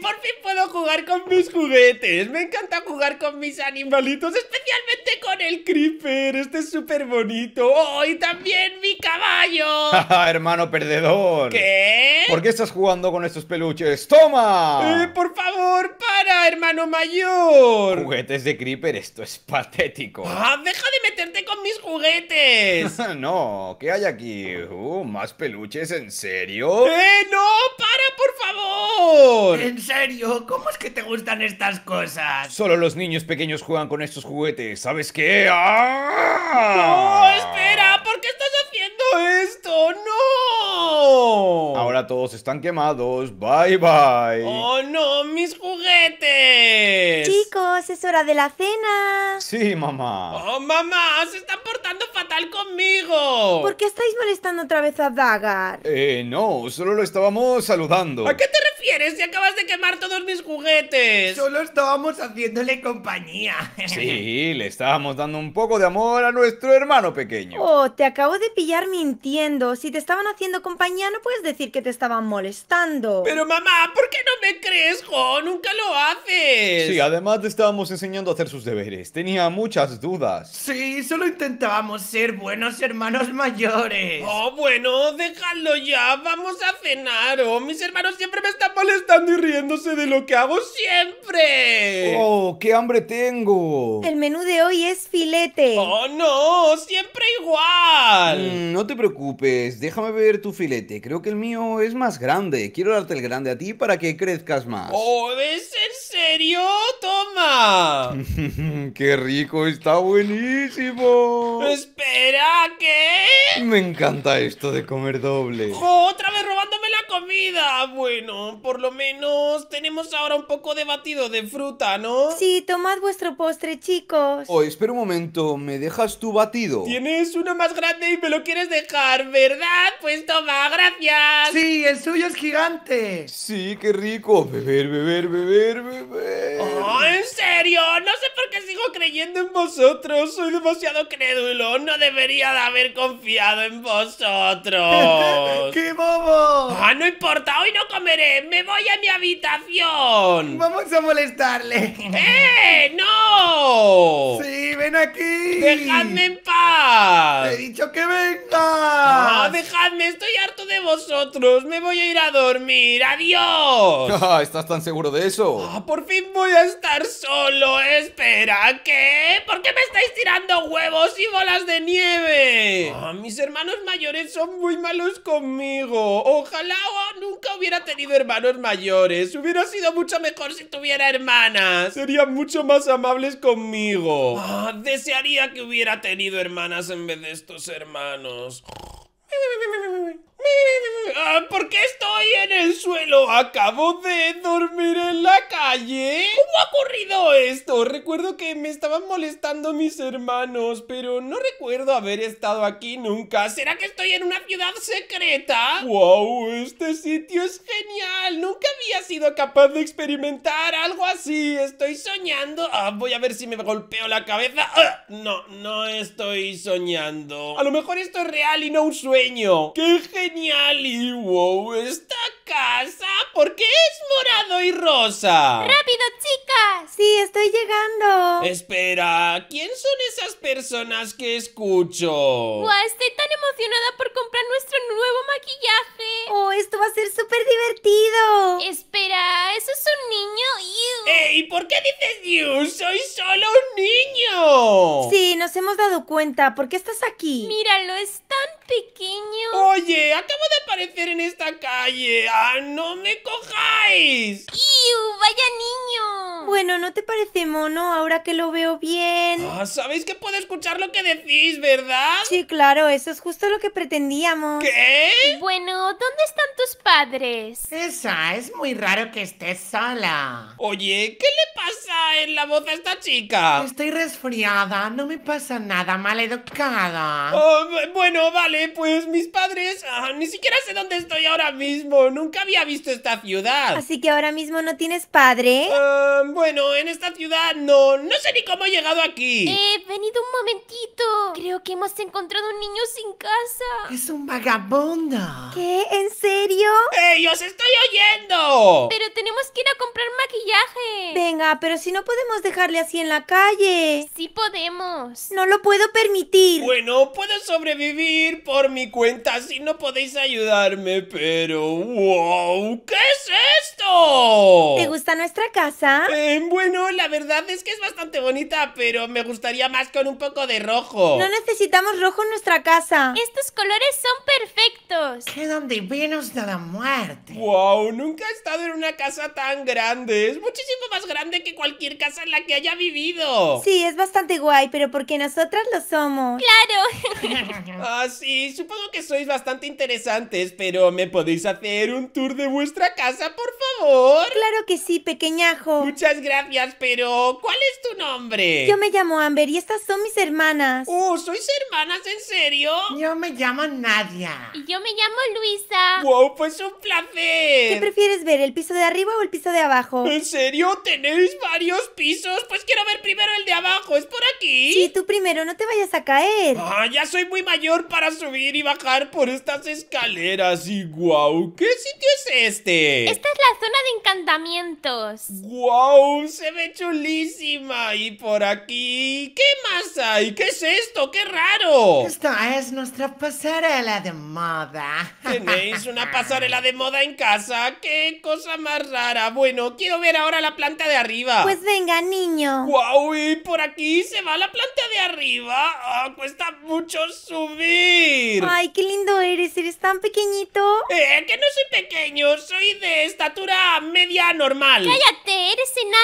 por fin puedo jugar con mis juguetes. Me encanta jugar con mis animalitos, especialmente con el creeper. Este es súper bonito. ¡Oh, y también mi caballo! hermano perdedor! ¿Qué? ¿Por qué estás jugando con estos peluches? ¡Toma! Eh, por favor, para, hermano mayor. Juguetes de creeper, esto es patético. ¡Ah, deja de meterte con mis juguetes! no, ¿qué hay aquí? Uh, ¿Más peluches? ¿En serio? ¡Eh, no! ¡Para, por favor! ¿En ¿En serio? ¿Cómo es que te gustan estas cosas? Solo los niños pequeños juegan con estos juguetes, ¿sabes qué? ¡Ah! ¡No, espera! ¿Por qué estás haciendo esto? ¡No! Ahora todos están quemados. ¡Bye, bye! ¡Oh, no! ¡Mis juguetes! Chicos, es hora de la cena. Sí, mamá. ¡Oh, mamá! ¡Se están por conmigo! ¿Por qué estáis molestando otra vez a Dagar? Eh, no, solo lo estábamos saludando. ¿A qué te refieres si acabas de quemar todos mis juguetes? Solo estábamos haciéndole compañía. Sí, le estábamos dando un poco de amor a nuestro hermano pequeño. Oh, te acabo de pillar mintiendo. Si te estaban haciendo compañía, no puedes decir que te estaban molestando. Pero mamá, ¿por qué no me crees, Jo? ¡Nunca lo haces! Sí, además te estábamos enseñando a hacer sus deberes. Tenía muchas dudas. Sí, solo intentábamos ser buenos hermanos mayores. Oh, bueno, déjalo ya, vamos a cenar. Oh, mis hermanos siempre me están molestando y riéndose de lo que hago siempre. Oh, qué hambre tengo. El menú de hoy es filete. Oh, no, siempre igual. Mm, no te preocupes, déjame ver tu filete. Creo que el mío es más grande. Quiero darte el grande a ti para que crezcas más. Oh, ¿es en serio? Toma. qué rico, está buenísimo. ¿Será que...? Me encanta esto de comer doble vida. Bueno, por lo menos tenemos ahora un poco de batido de fruta, ¿no? Sí, tomad vuestro postre, chicos. Oh, espera un momento, ¿me dejas tu batido? Tienes uno más grande y me lo quieres dejar, ¿verdad? Pues toma, gracias. Sí, el suyo es gigante. Sí, qué rico. Beber, beber, beber, beber. Oh, ¿en serio? No sé por qué sigo creyendo en vosotros. Soy demasiado crédulo. No debería de haber confiado en vosotros. ¡Qué bobo! ¡Ah, no he importa, hoy no comeré, me voy a mi habitación. Vamos a molestarle. ¡Eh! ¡No! Sí, ven aquí. Dejadme en paz. he dicho que venga. Ah, dejadme, estoy harto de vosotros. Me voy a ir a dormir. Adiós. Ah, ¿Estás tan seguro de eso? Ah, por fin voy a estar solo. Espera, ¿qué? ¿Por qué me estáis tirando huevos y bolas de nieve? Ah, ah mis hermanos mayores son muy malos conmigo. Ojalá nunca hubiera tenido hermanos mayores. Hubiera sido mucho mejor si tuviera hermanas. Serían mucho más amables conmigo. Ah, desearía que hubiera tenido hermanas en vez de estos hermanos. Ah, ¿Por qué estoy en el suelo? ¿Acabo de dormir en la calle? ¿Cómo ha ocurrido esto? Recuerdo que me estaban molestando mis hermanos, pero no recuerdo haber estado aquí nunca. ¿Será que estoy en una ciudad secreta? ¡Wow! Este sitio es genial. Nunca había sido capaz de experimentar algo así. Estoy soñando. Ah, voy a ver si me golpeo la cabeza. Ah, no, no estoy soñando. A lo mejor esto es real y no un sueño. ¡Qué genial! Daniel Wow está casa qué es morado y rosa. ¡Rápido, chica! Sí, estoy llegando. Espera, ¿quién son esas personas que escucho? ¡Guau! Estoy tan emocionada por comprar nuestro nuevo maquillaje. ¡Oh, esto va a ser súper divertido! Espera, ¿eso es un niño? ¡Ey! Eh, ¿Por qué dices you? ¡Soy solo un niño! Sí, nos hemos dado cuenta. ¿Por qué estás aquí? Míralo, es tan pequeño. Oye, acabo aparecer en esta calle. ¡Ah, no me cojáis! ¡Iu! ¡Vaya niño! Ah, bueno, ¿no te parece mono ahora que lo veo bien? Ah, ¿Sabéis que puedo escuchar lo que decís, verdad? Sí, claro, eso es justo lo que pretendíamos. ¿Qué? Bueno, ¿dónde están tus padres? Esa, es muy raro que estés sola. Oye, ¿qué le pasa en la voz a esta chica? Estoy resfriada, no me pasa nada, maleducada. Oh, bueno, vale, pues mis padres... Ah, ni siquiera sé dónde estoy ahora mismo, nunca había visto esta ciudad. Así que ahora mismo no tienes padre. Ah, bueno, en esta ciudad no. No sé ni cómo he llegado aquí. Eh, venido un momentito. Creo que hemos encontrado un niño sin casa. Es un vagabundo. ¿Qué? ¿En serio? ¡Ey, os estoy oyendo! Pero tenemos que ir a comprar maquillaje. Venga, pero si no podemos dejarle así en la calle. Sí podemos. No lo puedo permitir. Bueno, puedo sobrevivir por mi cuenta si no podéis ayudarme, pero... ¡Wow! ¿Qué es esto? ¿Te gusta nuestra casa? Eh, bueno, la verdad es que es bastante bonita, pero me gustaría más con un poco de rojo. No necesitamos rojo en nuestra casa. Estos colores son perfectos. Quedan divinos de la muerte. Wow, nunca he estado en una casa tan grande. Es muchísimo más grande que cualquier casa en la que haya vivido. Sí, es bastante guay, pero porque nosotras lo somos. ¡Claro! ah, sí, supongo que sois bastante interesantes, pero ¿me podéis hacer un tour de vuestra casa, por favor? Claro que sí, pequeñajo. Muchas gracias, pero ¿cuál es tu nombre? Yo me llamo Amber y estas son mis hermanas. ¡Oh, sois hermanas, en serio! Yo me llamo Nadia. Y yo me llamo Luisa. ¡Wow, pues un placer! ¿Qué prefieres ver, el piso de arriba o el piso de abajo? ¿En serio? ¿Tenéis varios pisos? Pues quiero ver primero el de abajo, ¿es por aquí? Sí, tú primero, no te vayas a caer. Ah, ya soy muy mayor para subir y bajar por estas escaleras y wow, ¿qué sitio es este? Esta es la zona de encantamientos. Wow, ¡Se ve chulísima! Y por aquí... ¿Qué más hay? ¿Qué es esto? ¡Qué raro! Esta es nuestra pasarela de moda. ¿Tenéis una pasarela de moda en casa? ¡Qué cosa más rara! Bueno, quiero ver ahora la planta de arriba. Pues venga, niño. ¡Guau! Y por aquí se va la planta de arriba. ¡Ah! cuesta mucho subir. ¡Ay, qué lindo eres! ¿Eres tan pequeñito? Eh, que no soy pequeño. Soy de estatura media normal. ¡Cállate! ¡Eres enorme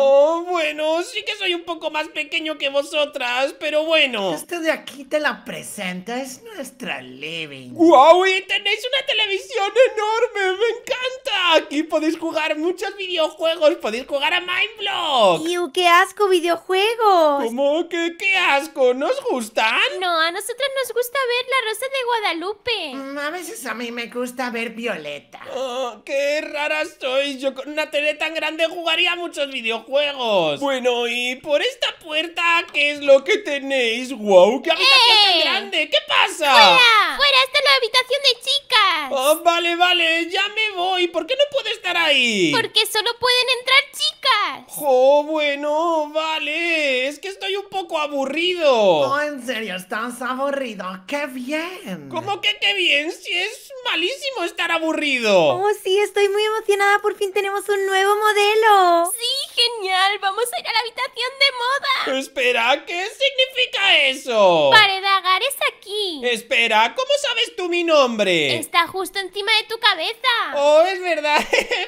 Oh, bueno, sí que soy un poco más pequeño que vosotras, pero bueno. Este de aquí te la presenta, es nuestra living. ¡Wow! Y tenéis una televisión enorme, me encanta. Aquí podéis jugar muchos videojuegos, podéis jugar a Mindblock. qué asco videojuegos! ¿Cómo? ¿Qué, qué asco? ¿Nos gustan? No, a nosotras nos gusta ver La Rosa de Guadalupe. Mm, a veces a mí me gusta ver Violeta. Oh, ¡Qué rara soy! Yo con una tele tan grande jugaría mucho muchos videojuegos. Bueno, y por esta puerta, ¿qué es lo que tenéis? ¡Wow! ¡Qué habitación tan ¡Eh! grande! ¿Qué pasa? ¡Fuera! ¡Fuera! ¡Esta es la habitación de chicas! Oh, vale, vale, ya me voy. ¿Por qué no puedo estar ahí? Porque solo pueden entrar chicas. ¡Oh, bueno! Vale, es que estoy un poco aburrido. Oh, en serio, estás aburrido. ¡Qué bien! ¿Cómo que qué bien? Si es malísimo estar aburrido. Oh, sí, estoy muy emocionada. Por fin tenemos un nuevo modelo genial! ¡Vamos a ir a la habitación de moda! Espera, ¿qué significa eso? Paredagar es aquí. Espera, ¿cómo sabes tú mi nombre? Está justo encima de tu cabeza. Oh, es verdad.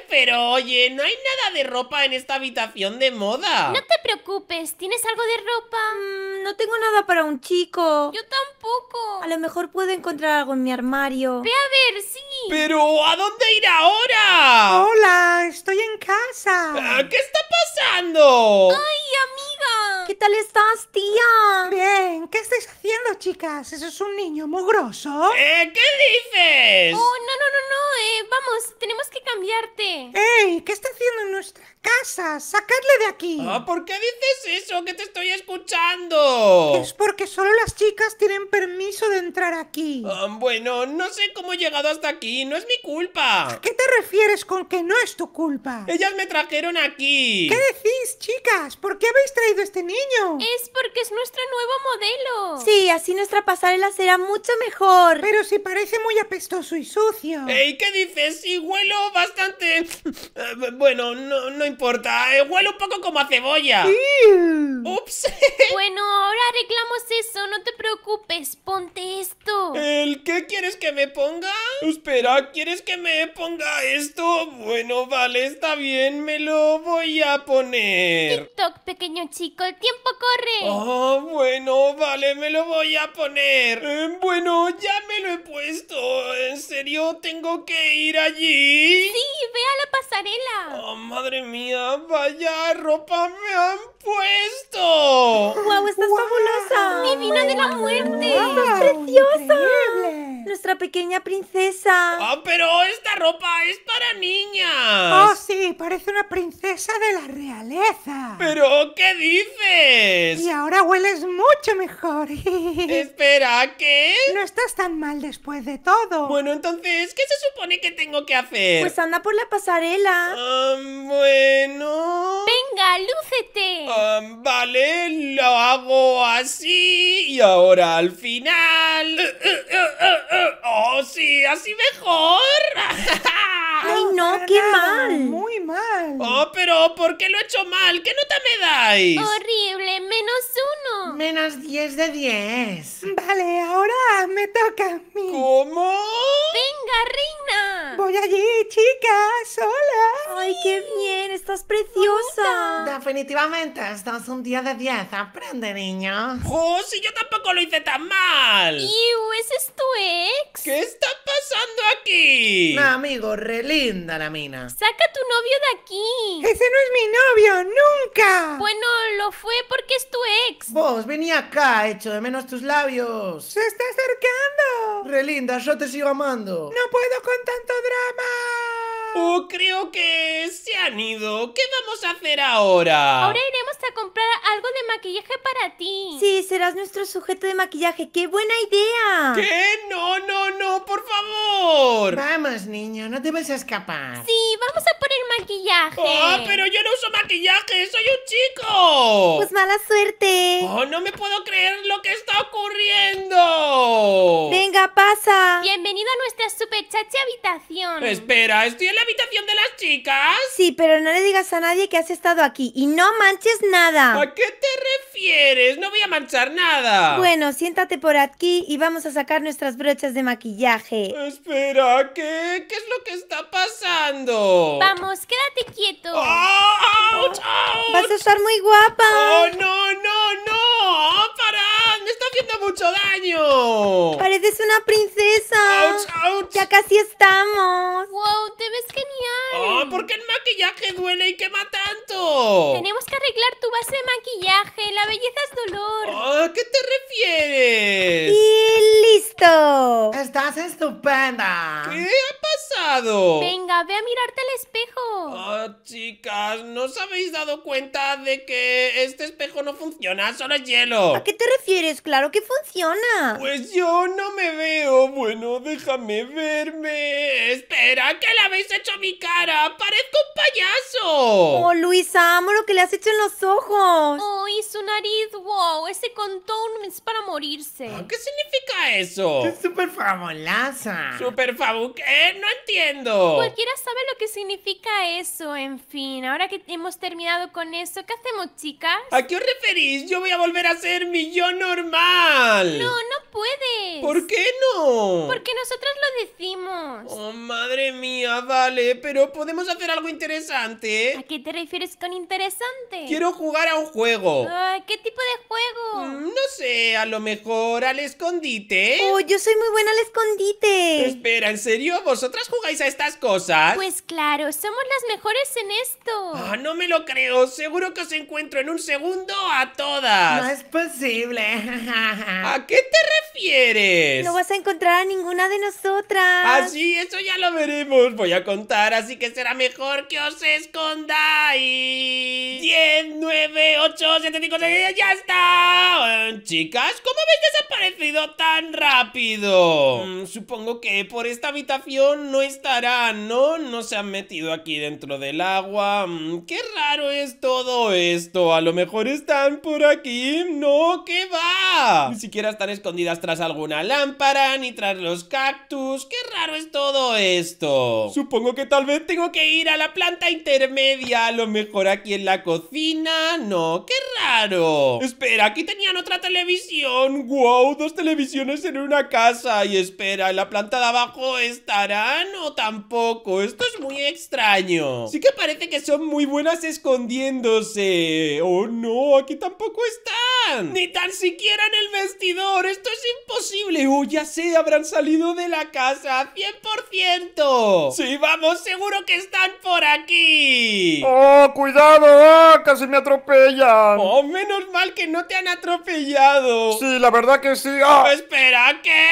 Pero oye, no hay nada de ropa en esta habitación de moda. No te preocupes, ¿tienes algo de ropa? Mm, no tengo nada para un chico. Yo tampoco. A lo mejor puedo encontrar algo en mi armario. Ve a ver, sí. Pero, ¿a dónde ir ahora? Hola, estoy en casa. Ah, ¿Qué está pasando? pasando? ¡Ay, amiga! ¿Qué tal estás, tía? Bien, ¿Qué estáis haciendo, chicas? ¿Eso es un niño mugroso? Eh, ¿Qué dices? Oh, no, no, no, no. Eh, vamos, tenemos que cambiarte. ¡Ey! ¿Qué está haciendo en nuestra casa? ¡Sacadle de aquí! Ah, ¿Por qué dices eso? ¡Que te estoy escuchando! Es porque solo las chicas tienen permiso de entrar aquí. Ah, bueno, no sé cómo he llegado hasta aquí. No es mi culpa. ¿A qué te refieres con que no es tu culpa? Ellas me trajeron aquí. ¿Qué decís, chicas? ¿Por qué habéis traído a este niño? Es porque es nuestro nuevo modelo. Sí, así nuestra pasarela será mucho mejor. Pero si parece muy apestoso y sucio. Ey, ¿qué dices? Sí, huelo bastante... bueno, no, no importa. Eh, huelo un poco como a cebolla. Ups. bueno, ahora arreglamos eso. No te preocupes. Ponte esto. ¿El qué quieres que me ponga? Espera, ¿quieres que me ponga esto? Bueno, vale, está bien. Me lo voy a poner. TikTok, pequeño chico. El tiempo corre. Oh, bueno, Vale, me lo voy a poner. Em, bueno, ya me lo he puesto. ¿En serio tengo que ir allí? Sí, ve a la pasarela. Oh, madre mía, vaya ropa me han puesto. ¡Guau, wow, estás fabulosa! ¡Divina de la muerte! preciosa! nuestra pequeña princesa. ¡Ah, pero esta ropa es para niñas! ¡Oh, sí! Parece una princesa de la realeza. ¿Pero qué dices? Y ahora hueles mucho mejor. Espera, ¿qué? No estás tan mal después de todo. Bueno, entonces, ¿qué se supone que tengo que hacer? Pues anda por la pasarela. bueno... ¡Venga, lúcete! vale, lo hago así y ahora al final así mejor. Ay, no, qué mal. Muy mal. Oh, pero ¿por qué lo he hecho mal? ¿Qué nota me dais? Horrible, menos uno. Menos diez de diez. Vale, ahora me toca a mí. ¿Cómo? Venga, Reina. Voy allí, chicas, sola Ay, qué bien, estás preciosa. Definitivamente, estás un día de 10, aprende, niño. ¡Oh, si yo tampoco lo hice tan mal! ¡Iu, ese es tu ex! ¿Qué está pasando aquí? No, amigo, relinda la mina. Saca a tu novio de aquí. Ese no es mi novio, nunca. Bueno, lo fue porque es tu ex. Vos, vení acá, hecho de menos tus labios. Se está acercando. Relinda, yo te sigo amando. No puedo con tanto drama! Oh, creo que se han ido. ¿Qué vamos a hacer ahora? Ahora iremos a comprar algo de maquillaje para ti. Sí, serás nuestro sujeto de maquillaje. ¡Qué buena idea! ¿Qué? No, no, no, por favor. Vamos, niño, no te vas a escapar. Sí, vamos a poner maquillaje. ¡Oh, pero yo no uso maquillaje! ¡Soy un chico! Pues mala suerte. ¡Oh, no me puedo creer lo que está ocurriendo? Venga, pasa. Bienvenido a nuestra chachi habitación. Espera, ¿estoy en la habitación de las chicas? Sí, pero no le digas a nadie que has estado aquí y no manches nada. ¿A qué te refieres? No voy a manchar nada. Bueno, siéntate por aquí y vamos a sacar nuestras brochas de maquillaje. Espera, ¿qué? ¿Qué es lo que está pasando? Vamos, quédate quieto. Vas a estar muy guapa. ¡Oh, no, no, no! ¡Ah, ¡Para! ¡Me está haciendo mucho daño! ¡Pareces una princesa! ¡Auch, ya casi estamos! ¡Wow! ¡Te ves genial! Oh, ¿Por qué el maquillaje duele y quema tanto? Tenemos que arreglar tu base de maquillaje. La belleza es dolor. Ah, qué te refieres? ¡Y listo! ¡Estás estupenda! ¿Qué ha pasado? Venga, ve a mirarte al espejo. Oh, chicas, ¿no os habéis dado cuenta de que este espejo no funciona? ¡Solo es hielo! ¿A qué te refieres, Clara? ¿Qué funciona. Pues yo no me veo. Bueno, déjame verme. Espera, ¿qué le habéis hecho a mi cara? Parezco un payaso. Oh, Luisa, amo lo que le has hecho en los ojos. Oh, y su nariz, wow. Ese contorno es para morirse. Ah, ¿Qué significa eso? Es súper fabulosa. ¿Súper fabu qué? No entiendo. Cualquiera sabe lo que significa eso. En fin, ahora que hemos terminado con eso, ¿qué hacemos, chicas? ¿A qué os referís? Yo voy a volver a ser mi yo normal. No, no puedes. ¿Por qué no? Porque nosotros lo decimos. Oh, madre mía, vale, pero podemos hacer algo interesante. ¿A qué te refieres con interesante? Quiero jugar a un juego. ¿Qué tipo de juego? Mm, no sé, a lo mejor al escondite. Oh, yo soy muy buena al escondite. Espera, ¿en serio? ¿Vosotras jugáis a estas cosas? Pues claro, somos las mejores en esto. Ah, no me lo creo. Seguro que os encuentro en un segundo a todas. No es posible. ¿A qué te refieres? No vas a encontrar a ninguna de nosotras. Ah, sí, eso ya lo veremos. Voy a contar, así que será mejor que os escondáis. 10, 9, 8, 7, 5, 6, ya está. Mm, chicas, ¿cómo habéis desaparecido tan rápido? Mm, supongo que por esta habitación no estarán, ¿no? No se han metido aquí dentro del agua. Mm, qué raro es todo esto. A lo mejor están por aquí. No, ¿qué va? Ni siquiera están escondidas tras alguna lámpara, ni tras los cactus. ¡Qué raro es todo esto! Supongo que tal vez tengo que ir a la planta intermedia. A lo mejor aquí en la cocina. No, qué raro. Espera, aquí tenían otra televisión. ¡Wow! Dos televisiones en una casa. Y espera, en la planta de abajo estarán ¡No, tampoco. Esto es muy extraño. Sí que parece que son muy buenas escondiéndose. ¡Oh, no! Aquí tampoco están. Ni tan siquiera el vestidor! ¡Esto es imposible! ¡Oh, ya sé! ¡Habrán salido de la casa! ¡100%! ¡Sí, vamos! ¡Seguro que están por aquí! ¡Oh, cuidado! ¡Ah, casi me atropellan! ¡Oh, menos mal que no te han atropellado! Sí, la verdad que sí. ¡Ah! ¡Espera! ¿Qué?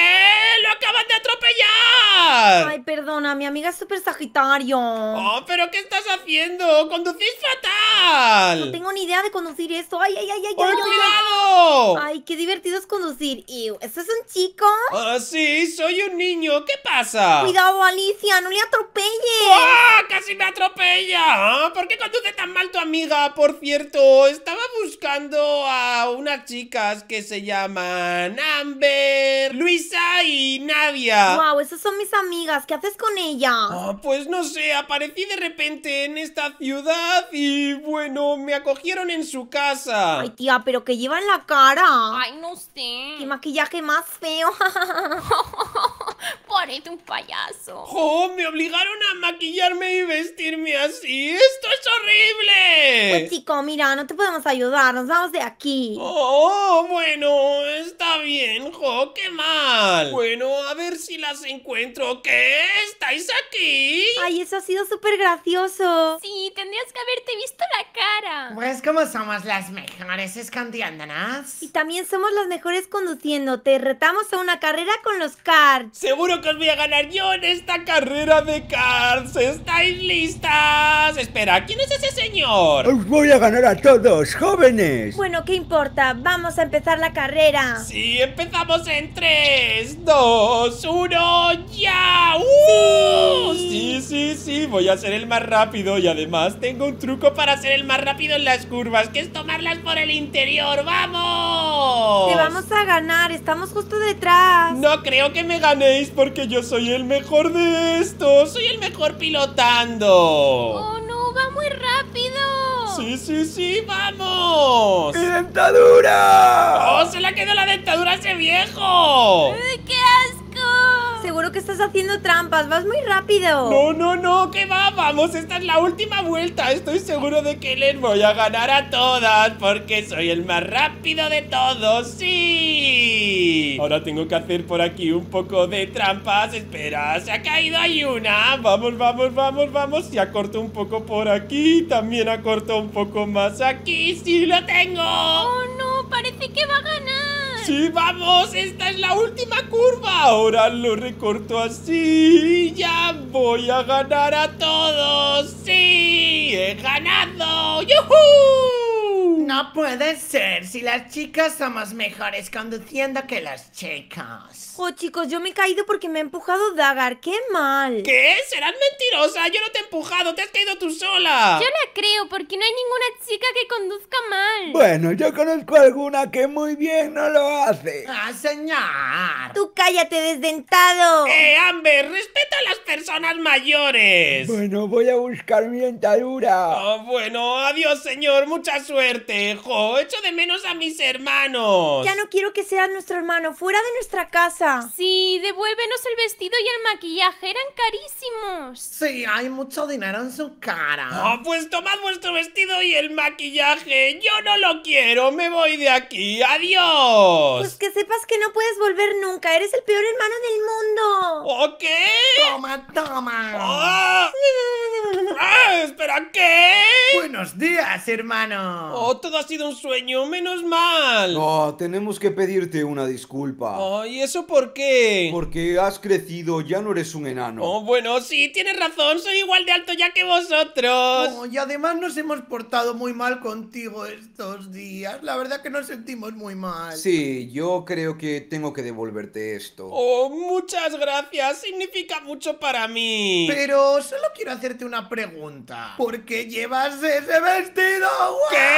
¡Lo acaban de atropellar! Ay, perdona, mi amiga es súper sagitario. ¡Oh, pero qué estás haciendo! ¡Conducís fatal! No tengo ni idea de conducir esto. ¡Ay, ay, ay, ay! ay, cuidado! ¡Ay, qué divertido! divertido es conducir. Y es un chico? Ah, sí, soy un niño. ¿Qué pasa? Cuidado, Alicia, no le atropelles. ¡Ah! ¡Casi me atropella! Ah, ¿Por qué conduce tan mal tu amiga? Por cierto, estaba buscando a unas chicas que se llaman Amber, Luisa y Nadia. Wow, esas son mis amigas. ¿Qué haces con ella? Ah, pues no sé, aparecí de repente en esta ciudad y bueno, me acogieron en su casa. Ay, tía, pero que llevan la cara. Ay, no sé. ¡Qué maquillaje más feo! Parece un payaso. ¡Oh! Me obligaron a maquillarme y vestirme así. ¡Esto es horrible! chico, mira, no te podemos ayudar, nos vamos de aquí. Oh, bueno, está bien, jo, qué mal. Bueno, a ver si las encuentro. ¿Qué? ¿Estáis aquí? Ay, eso ha sido súper gracioso. Sí, tendrías que haberte visto la cara. Pues como somos las mejores escondiéndonos. Y también somos las mejores conduciendo. Te retamos a una carrera con los karts. Seguro que os voy a ganar yo en esta carrera de karts. ¿Estáis listas? Espera, ¿quién es ese señor? voy a ganar a todos, jóvenes! Bueno, ¿qué importa? Vamos a empezar la carrera. Sí, empezamos en 3, 2, 1, ya. ¡Uh! Sí. sí, sí, voy a ser el más rápido y además tengo un truco para ser el más rápido en las curvas, que es tomarlas por el interior. ¡Vamos! Te vamos a ganar, estamos justo detrás. No creo que me ganéis porque yo soy el mejor de estos. Soy el mejor pilotando. ¡Oh, no! ¡Va muy rápido! Sí, sí, sí, vamos. dentadura! ¡Oh, se le ha quedado la dentadura a ese viejo! ¿Qué hace? Seguro que estás haciendo trampas, vas muy rápido. No, no, no, que va, vamos, esta es la última vuelta. Estoy seguro de que les voy a ganar a todas porque soy el más rápido de todos, sí. Ahora tengo que hacer por aquí un poco de trampas. Espera, se ha caído ahí una. Vamos, vamos, vamos, vamos. Se acortó un poco por aquí, también acorto un poco más aquí. Sí, lo tengo. Oh, no, parece que va a ganar. Sí, vamos, esta es la última curva. Ahora lo recorto así. Ya voy a ganar a todos. Sí, he ganado. ¡Yuhu! No puede ser, si las chicas somos mejores conduciendo que las chicas Oh, chicos, yo me he caído porque me ha empujado Dagar, qué mal. ¿Qué? Serás mentirosa, yo no te he empujado, te has caído tú sola. Yo la creo, porque no hay ninguna chica que conduzca mal. Bueno, yo conozco alguna que muy bien no lo hace. Ah, señor. Tú cállate, desdentado. Eh, Amber, respeta a las personas mayores. Bueno, voy a buscar mi dentadura. Oh, bueno, adiós, señor, mucha suerte. ¡Hecho Echo de menos a mis hermanos. Ya no quiero que seas nuestro hermano. Fuera de nuestra casa. Sí, devuélvenos el vestido y el maquillaje. Eran carísimos. Sí, hay mucho dinero en su cara. Oh, pues tomad vuestro vestido y el maquillaje. Yo no lo quiero. Me voy de aquí. Adiós. Pues que sepas que no puedes volver nunca. Eres el peor hermano del mundo. ¿O qué? Toma, toma. Oh. ah, espera, ¿qué? Buenos días, hermano. Oh, todo ha sido un sueño, menos mal. Oh, tenemos que pedirte una disculpa. Oh, ¿y eso por qué? Porque has crecido, ya no eres un enano. Oh, bueno, sí, tienes razón, soy igual de alto ya que vosotros. Oh, y además nos hemos portado muy mal contigo estos días. La verdad que nos sentimos muy mal. Sí, yo creo que tengo que devolverte esto. Oh, muchas gracias, significa mucho para mí. Pero solo quiero hacerte una pregunta. ¿Por qué llevas ese vestido? ¿Qué?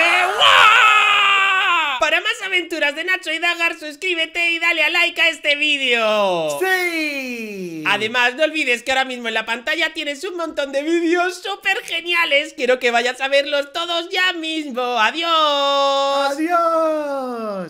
Para más aventuras de Nacho y Dagar, suscríbete y dale a like a este vídeo. ¡Sí! Además, no olvides que ahora mismo en la pantalla tienes un montón de vídeos súper geniales. Quiero que vayas a verlos todos ya mismo. ¡Adiós! ¡Adiós!